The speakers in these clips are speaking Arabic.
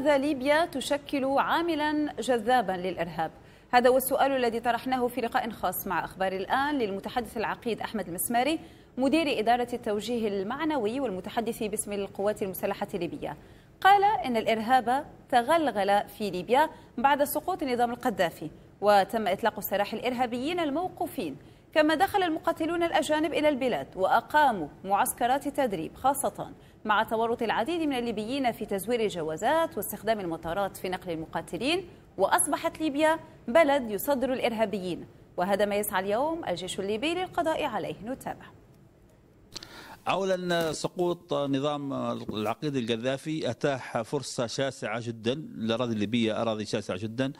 لماذا ليبيا تشكل عاملا جذابا للإرهاب؟ هذا هو السؤال الذي طرحناه في لقاء خاص مع أخبار الآن للمتحدث العقيد أحمد المسماري مدير إدارة التوجيه المعنوي والمتحدث باسم القوات المسلحة الليبية قال إن الإرهاب تغلغل في ليبيا بعد سقوط نظام القذافي وتم إطلاق سراح الإرهابيين الموقوفين كما دخل المقاتلون الأجانب إلى البلاد وأقاموا معسكرات تدريب خاصة مع تورط العديد من الليبيين في تزوير الجوازات واستخدام المطارات في نقل المقاتلين وأصبحت ليبيا بلد يصدر الإرهابيين وهذا ما يسعى اليوم الجيش الليبي للقضاء عليه نتابع اولا سقوط نظام العقيد القذافي اتاح فرصه شاسعه جدا للاراضي الليبيه اراضي شاسعه جدا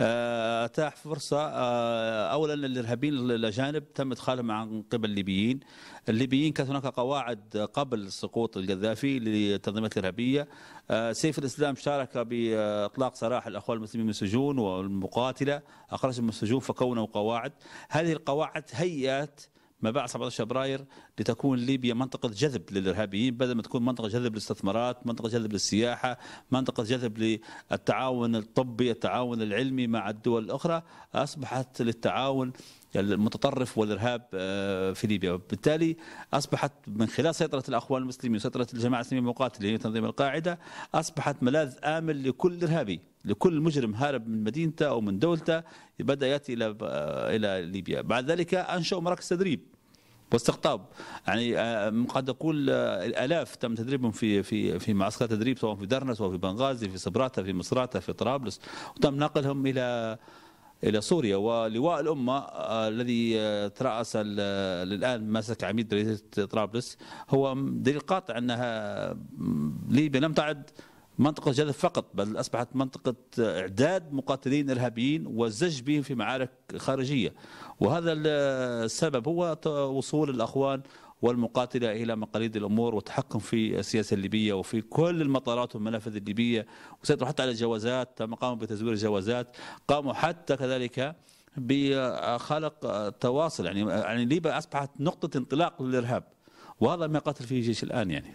آه، اتاح فرصه آه، اولا للارهابيين الاجانب تم ادخالهم عن قبل الليبيين الليبيين كانت هناك قواعد قبل سقوط القذافي للتنظيمات الارهابيه آه، سيف الاسلام شارك باطلاق سراح الاخوان المسلمين من السجون والمقاتله اخرجهم من السجون فكونوا قواعد هذه القواعد هيئت ما بعد 17 فبراير لتكون ليبيا منطقة جذب للإرهابيين بدل ما تكون منطقة جذب للاستثمارات منطقة جذب للسياحة منطقة جذب للتعاون الطبي التعاون العلمي مع الدول الأخرى أصبحت للتعاون المتطرف والارهاب آه، في ليبيا وبالتالي اصبحت من خلال سيطره الاخوان المسلمين وسيطره الجماعه الاسلاميه المقاتله تنظيم القاعده اصبحت ملاذ امن لكل ارهابي لكل مجرم هارب من مدينته أو من دولته بدأ يأتي إلى إلى ليبيا بعد ذلك أنشأوا مراكز تدريب واستقطاب يعني آه، قد اقول آه، الالاف تم تدريبهم في في في معسكر تدريب سواء في درنس في بنغازي في صبراته في مصراته في طرابلس وتم نقلهم الى الى سوريا ولواء الامه آه، الذي تراس الان ماسك عميد طرابلس هو دليل قاطع انها ليبيا لم تعد منطقة جذب فقط بل أصبحت منطقة إعداد مقاتلين إرهابيين وزج بهم في معارك خارجية وهذا السبب هو وصول الأخوان والمقاتلة إلى مقاليد الأمور والتحكم في السياسة الليبية وفي كل المطارات والمنافذ الليبية وسيطروا حتى على الجوازات تم قاموا بتزوير الجوازات قاموا حتى كذلك بخلق تواصل يعني يعني ليبيا أصبحت نقطة انطلاق للإرهاب وهذا ما قاتل فيه الجيش الآن يعني